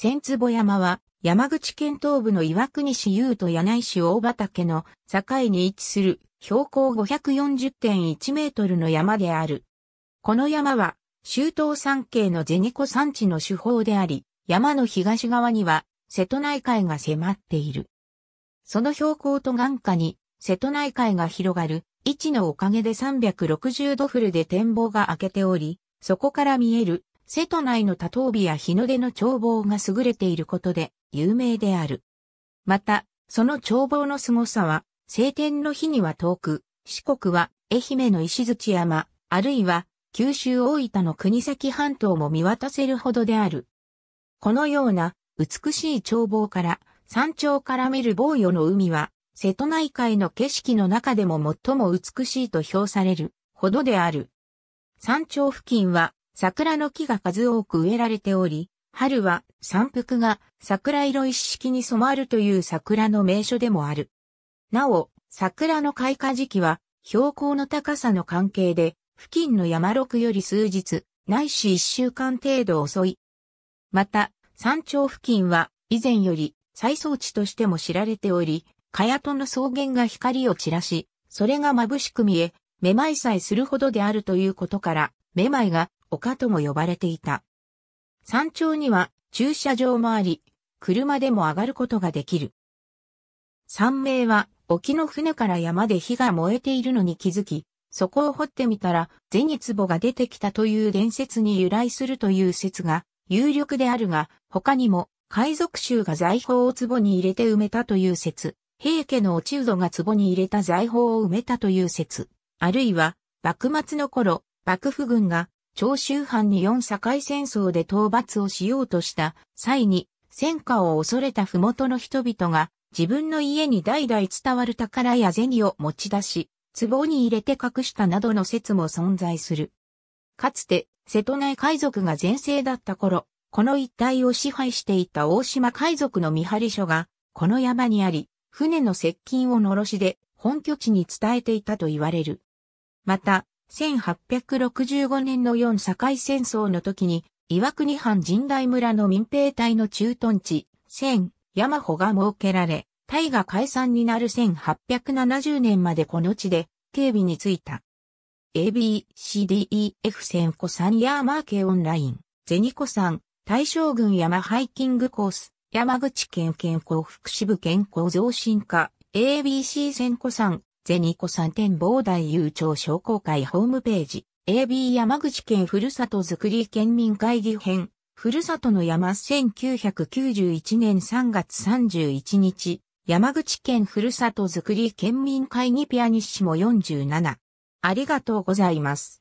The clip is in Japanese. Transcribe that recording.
千坪山は山口県東部の岩国市優と柳井市大畑の境に位置する標高540.1メートルの山である。この山は周東山系のゼニコ山地の手法であり、山の東側には瀬戸内海が迫っている。その標高と眼下に瀬戸内海が広がる位置のおかげで360度フルで展望が開けており、そこから見える瀬戸内の多頭尾や日の出の眺望が優れていることで有名である。また、その眺望の凄さは、晴天の日には遠く、四国は愛媛の石槌山、あるいは九州大分の国崎半島も見渡せるほどである。このような美しい眺望から山頂から見る防御の海は瀬戸内海の景色の中でも最も美しいと評されるほどである。山頂付近は桜の木が数多く植えられており、春は山腹が桜色一式に染まるという桜の名所でもある。なお、桜の開花時期は標高の高さの関係で、付近の山麓より数日、ないし一週間程度遅い。また、山頂付近は以前より再装地としても知られており、かやとの草原が光を散らし、それが眩しく見え、めまいさえするほどであるということから、めまいが丘とも呼ばれていた。山頂には駐車場もあり、車でも上がることができる。山名は、沖の船から山で火が燃えているのに気づき、そこを掘ってみたら、銭壺が出てきたという伝説に由来するという説が有力であるが、他にも、海賊衆が財宝を壺に入れて埋めたという説、平家の落人が壺に入れた財宝を埋めたという説、あるいは、幕末の頃、幕府軍が長州藩に四境戦争で討伐をしようとした際に戦火を恐れた麓の人々が自分の家に代々伝わる宝や銭を持ち出し、壺に入れて隠したなどの説も存在する。かつて、瀬戸内海賊が全盛だった頃、この一帯を支配していた大島海賊の見張り所が、この山にあり、船の接近をのろしで本拠地に伝えていたと言われる。また、1865年の四境戦争の時に、岩国藩神代村の民兵隊の駐屯地、千、山穂が設けられ、大河解散になる1870年までこの地で、警備についた。AB、CDEF 千古さヤーマーケオンライン、ゼニコん、大将軍山ハイキングコース、山口県健康福祉部健康増進課、ABC 千さんゼニコさん展望台悠長商工会ホームページ、AB 山口県ふるさとづくり県民会議編、ふるさとの山1991年3月31日、山口県ふるさとづくり県民会議ピアニッシモ47。ありがとうございます。